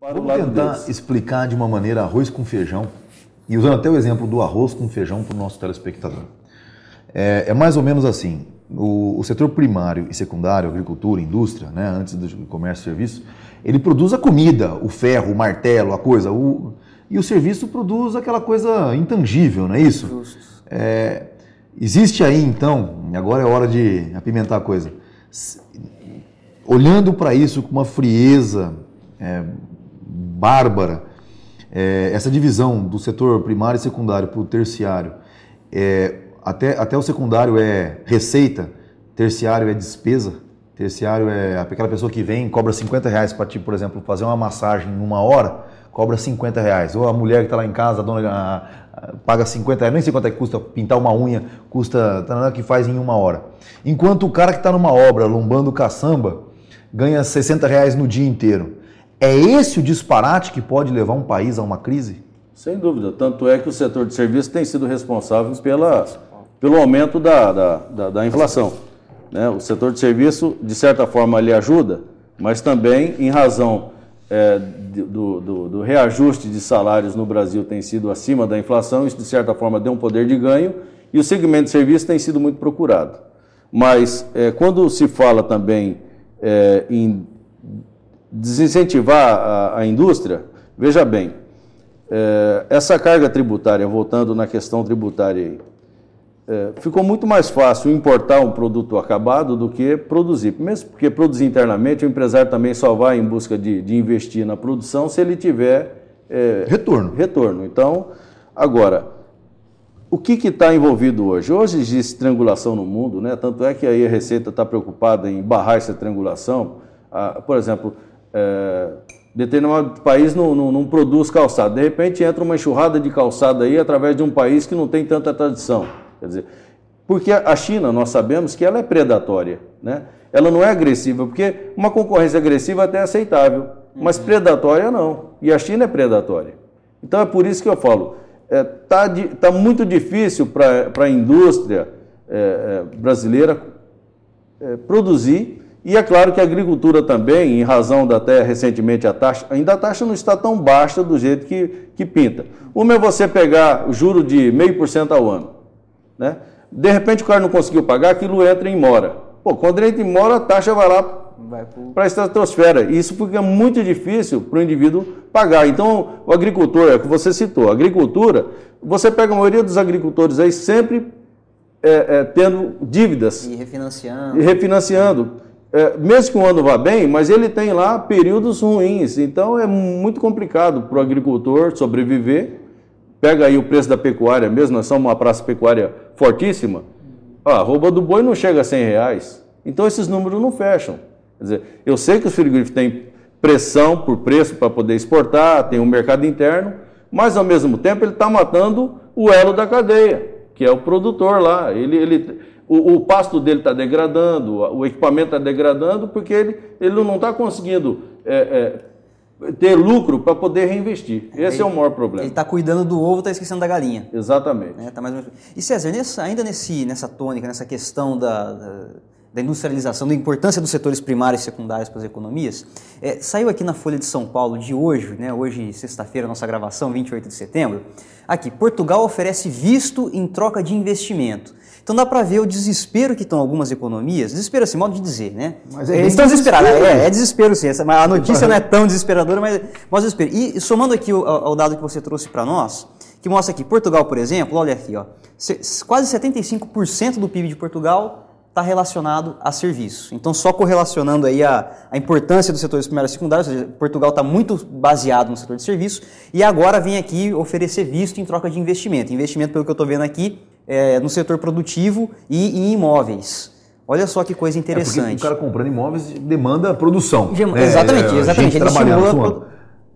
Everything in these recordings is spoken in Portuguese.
Para Vamos tentar explicar de uma maneira arroz com feijão, e usando até o exemplo do arroz com feijão para o nosso telespectador. É, é, mais ou menos assim: o, o, setor primário e secundário, agricultura, indústria, né, antes do comércio e serviço, ele produz a comida, o ferro, o martelo, a coisa, o, e o serviço produz aquela coisa intangível, não é isso? É, existe aí então, agora é hora de apimentar a coisa, olhando para isso com uma frieza. É, bárbara. É, essa divisão do setor primário e secundário para o terciário, é, até, até o secundário é receita, terciário é despesa, terciário é aquela pessoa que vem cobra 50 reais para, tipo, por exemplo, fazer uma massagem em uma hora, cobra 50 reais. Ou a mulher que está lá em casa, a dona a, a, paga 50 reais, nem sei quanto é que custa pintar uma unha, custa tarana, tá que faz em uma hora. Enquanto o cara que está numa obra, lombando caçamba, ganha 60 reais no dia inteiro. É esse o disparate que pode levar um país a uma crise? Sem dúvida. Tanto é que o setor de serviços tem sido responsável pela, pelo aumento da, da, da, da inflação. Né? O setor de serviço, de certa forma, ele ajuda, mas também, em razão é, do, do, do, reajuste de salários no Brasil tem sido acima da inflação, isso, de certa forma, deu um poder de ganho, e o segmento de serviço tem sido muito procurado. Mas, é, quando se fala também é, em Desincentivar a, a indústria? Veja bem, é, essa carga tributária, voltando na questão tributária aí, é, ficou muito mais fácil importar um produto acabado do que produzir. Mesmo porque produzir internamente, o empresário também só vai em busca de, de investir na produção se ele tiver é, retorno. retorno. Então, agora, o que está envolvido hoje? Hoje existe triangulação no mundo, né? tanto é que aí a Receita está preocupada em barrar essa triangulação. Ah, por exemplo, é, determinado país não, não, não, produz calçado. De repente entra uma enxurrada de calçado aí através de um país que não tem tanta tradição. Quer dizer, porque a China, nós sabemos que ela é predatória, né? ela não é agressiva, porque uma concorrência agressiva é até é aceitável, mas uhum. predatória não. E a China é predatória. Então é por isso que eu falo, está é, tá muito difícil para a indústria é, é brasileira produzir e é claro que a agricultura também, em razão da até recentemente a taxa, ainda a taxa não está tão baixa do jeito que, que pinta. Uma é você pegar o juro de meio por cento ao ano. Né? De repente o cara não conseguiu pagar, aquilo entra em mora. Pô, quando ele entra em mora, a taxa vai lá para a estratosfera. E isso fica muito difícil para o indivíduo pagar. Então, o agricultor, é o que você citou, a agricultura, você pega a maioria dos agricultores aí sempre é, é, tendo dívidas. E refinanciando. E refinanciando é, mesmo que o ano vá bem, mas ele tem lá períodos ruins. Então é muito complicado para o agricultor sobreviver. Pega aí o preço da pecuária mesmo, nós somos uma praça pecuária fortíssima. a rouba do boi não chega a 100 reais. Então esses números não fecham. Quer dizer, eu sei que os frigoríficos têm pressão por preço para poder exportar, tem um mercado interno, mas ao mesmo tempo ele está matando o elo da cadeia, que é o produtor lá. Ele, ele, o, o pasto dele está degradando, o equipamento está degradando, porque ele, ele não está conseguindo é, é, ter lucro para poder reinvestir. Esse ele, é o maior problema. Ele está cuidando do ovo, está esquecendo da galinha. Exatamente. É, tá mais E César, nessa, ainda nesse, nessa tônica, nessa questão da da industrialização, da importância dos setores primários e secundários para as economias, é, saiu aqui na Folha de São Paulo de hoje, né, hoje sexta-feira, nossa gravação, 28 de setembro, aqui, Portugal oferece visto em troca de investimento. Então dá para ver o desespero que estão algumas economias, desespero assim, modo de dizer, né? Mas é Eles é estão desesperados, é, é, desespero sim, essa, a notícia não é tão desesperadora, mas, mas desespero. E somando aqui o, ao dado que você trouxe para nós, que mostra aqui, Portugal, por exemplo, olha aqui, ó, quase 75% do PIB de Portugal está relacionado a serviço. Então, só correlacionando aí a, a importância dos setores primários e secundários, seja, Portugal está muito baseado no setor de serviço, e agora vem aqui oferecer visto em troca de investimento. Investimento, pelo que eu estou vendo aqui, é, no setor produtivo e em imóveis. Olha só que coisa é, interessante. É o cara comprando imóveis demanda produção. Gema, Exatamente, é, exatamente. Ele estimula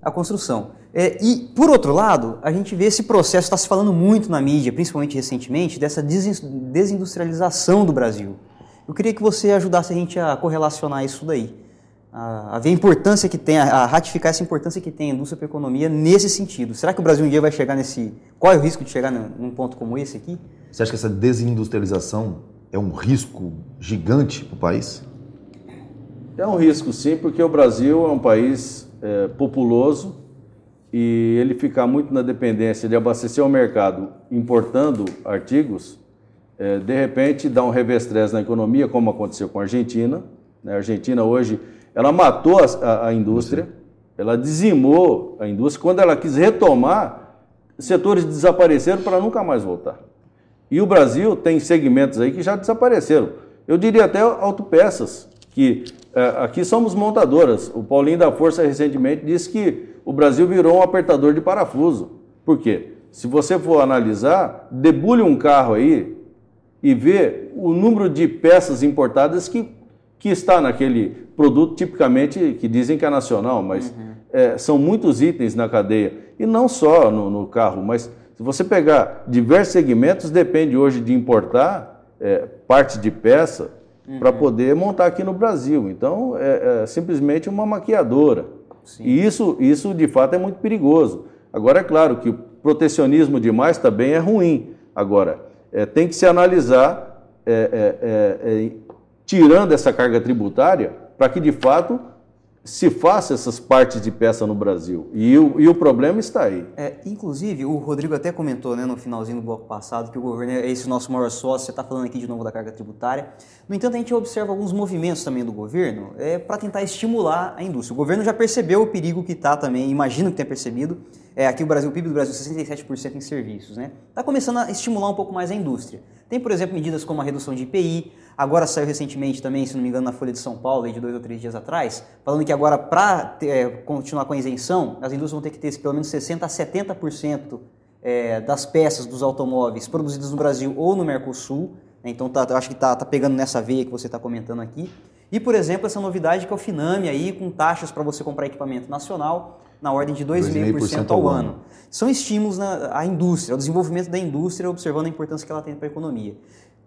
a, a construção. É, e, por outro lado, a gente vê esse processo, está se falando muito na mídia, principalmente recentemente, dessa desindustrialização do Brasil. Eu queria que você ajudasse a gente a correlacionar isso daí, a, ver a importância que tem, a, a, ratificar essa importância que tem a indústria para a economia nesse sentido. Será que o Brasil um dia vai chegar nesse... Qual é o risco de chegar num ponto como esse aqui? Você acha que essa desindustrialização é um risco gigante para o país? É um risco, sim, porque o Brasil é um país é, populoso, e ele ficar muito na dependência de abastecer o mercado importando artigos, é, de repente dá um revestrez na economia, como aconteceu com a Argentina. Né? A Argentina hoje, ela matou a, a indústria, Sim. ela dizimou a indústria. Quando ela quis retomar, setores desapareceram para nunca mais voltar. E o Brasil tem segmentos aí que já desapareceram. Eu diria até autopeças, que é, aqui somos montadoras. O Paulinho da Força recentemente disse que o Brasil virou um apertador de parafuso. Por quê? Se você for analisar, debulhe um carro aí e vê o número de peças importadas que, que está naquele produto, tipicamente que dizem que é nacional, mas uhum. é, são muitos itens na cadeia. E não só no, no, carro, mas se você pegar diversos segmentos, depende hoje de importar é, parte de peça uhum. para poder montar aqui no Brasil. Então, é, é simplesmente uma maquiadora. Sim. E isso, isso, de fato, é muito perigoso. Agora, é claro que o protecionismo demais também é ruim. Agora, é, tem que se analisar, é, é, é, é tirando essa carga tributária, para que, de fato, se faça essas partes de peça no Brasil. E o, e o problema está aí. É, inclusive, o Rodrigo até comentou né, no finalzinho do bloco passado que o governo é esse nosso maior sócio, você está falando aqui de novo da carga tributária. No entanto, a gente observa alguns movimentos também do governo é, para tentar estimular a indústria. O governo já percebeu o perigo que está também, imagino que tenha percebido. É, aqui o Brasil, o PIB do Brasil, 67% em serviços. Está né. começando a estimular um pouco mais a indústria. Tem, por exemplo, medidas como a redução de IPI, agora saiu recentemente também, se não me engano, na Folha de São Paulo, de dois ou três dias atrás, falando que agora, para é, continuar com a isenção, as indústrias vão ter que ter pelo menos 60% a 70% é, das peças dos automóveis produzidas no Brasil ou no Mercosul, né? então tá, acho que está tá pegando nessa veia que você está comentando aqui. E, por exemplo, essa novidade que é o Finame aí, com taxas para você comprar equipamento nacional na ordem de 2,5% ao, ao ano. São estímulos na, à indústria, ao desenvolvimento da indústria, observando a importância que ela tem para a economia.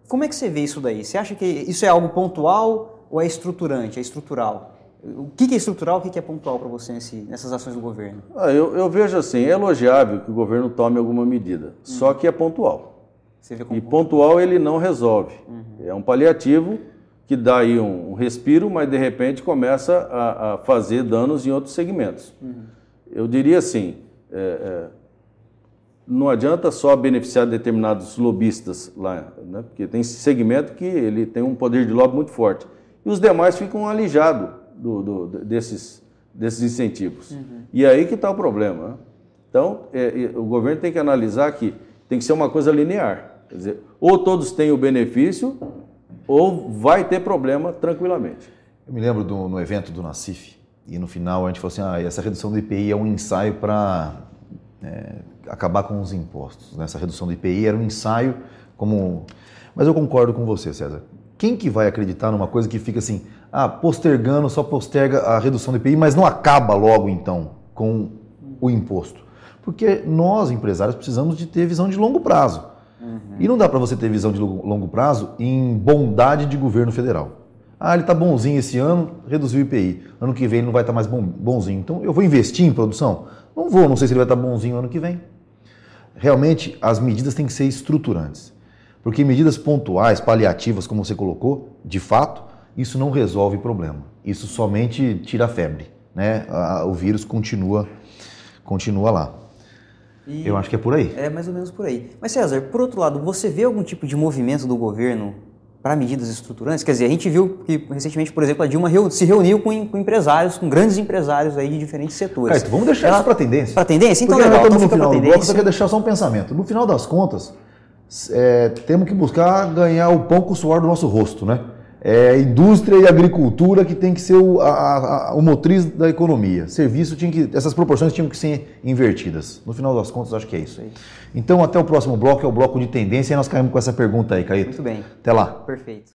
Como é que você vê isso daí? Você acha que isso é algo pontual ou é estruturante, é estrutural? O que é estrutural, o que é pontual para você nessas ações do governo? Ah, eu, eu, vejo assim, é elogiável que o governo tome alguma medida, uhum. só que é pontual. e pontual ele não resolve. Uhum. É um paliativo que dá aí um, um respiro, mas de repente começa a, a fazer danos em outros segmentos. Uhum. Eu diria assim, é, é, não adianta só beneficiar determinados lobistas lá, né? porque tem segmento que ele tem um poder de lobby muito forte. E os demais ficam alijados do, do, desses, desses incentivos. Uhum. E aí que está o problema. Né? Então, é, é, o governo tem que analisar que tem que ser uma coisa linear. Quer dizer, ou todos têm o benefício, ou vai ter problema tranquilamente. Eu me lembro do, no evento do Nacif, e no final a gente falou assim, ah, essa redução do IPI é um ensaio para é, né, acabar com os impostos. Né? Essa redução do IPI era um ensaio como... Mas eu concordo com você, César. Quem que vai acreditar numa coisa que fica assim, ah, postergando, só posterga a redução do IPI, mas não acaba logo então com o imposto? Porque nós, empresários, precisamos de ter visão de longo prazo. Uhum. E não dá para você ter visão de longo prazo em bondade de governo federal. Ah, ele está bonzinho esse ano, reduziu o IPI. Ano que vem ele não vai estar tá mais bonzinho. Então eu vou investir em produção? Não vou, não sei se ele vai estar tá bonzinho ano que vem. Realmente as medidas têm que ser estruturantes. Porque medidas pontuais, paliativas, como você colocou, de fato, isso não resolve o problema. Isso somente tira a febre. Né? O vírus continua, continua lá. E eu acho que é por aí. É mais ou menos por aí. Mas César, por outro lado, você vê algum tipo de movimento do governo para medidas estruturantes? Quer dizer, a gente viu que recentemente, por exemplo, a Dilma se reuniu com, empresários, com grandes empresários aí de diferentes setores. Caíto, vamos deixar Ela... isso para tendência. Para tendência? Então, Porque legal, então no final do bloco, só quero deixar só um pensamento. No final das contas, é, temos que buscar ganhar o pão com o suor do nosso rosto, né? é, indústria e agricultura que tem que ser o, a, a, o motriz da economia. Serviço tinha que. Essas proporções tinham que ser invertidas. No final das contas, acho que é isso. Então, até o próximo bloco, é o bloco de tendência, e nós caímos com essa pergunta aí, Caíto. Muito bem. Até lá. Perfeito.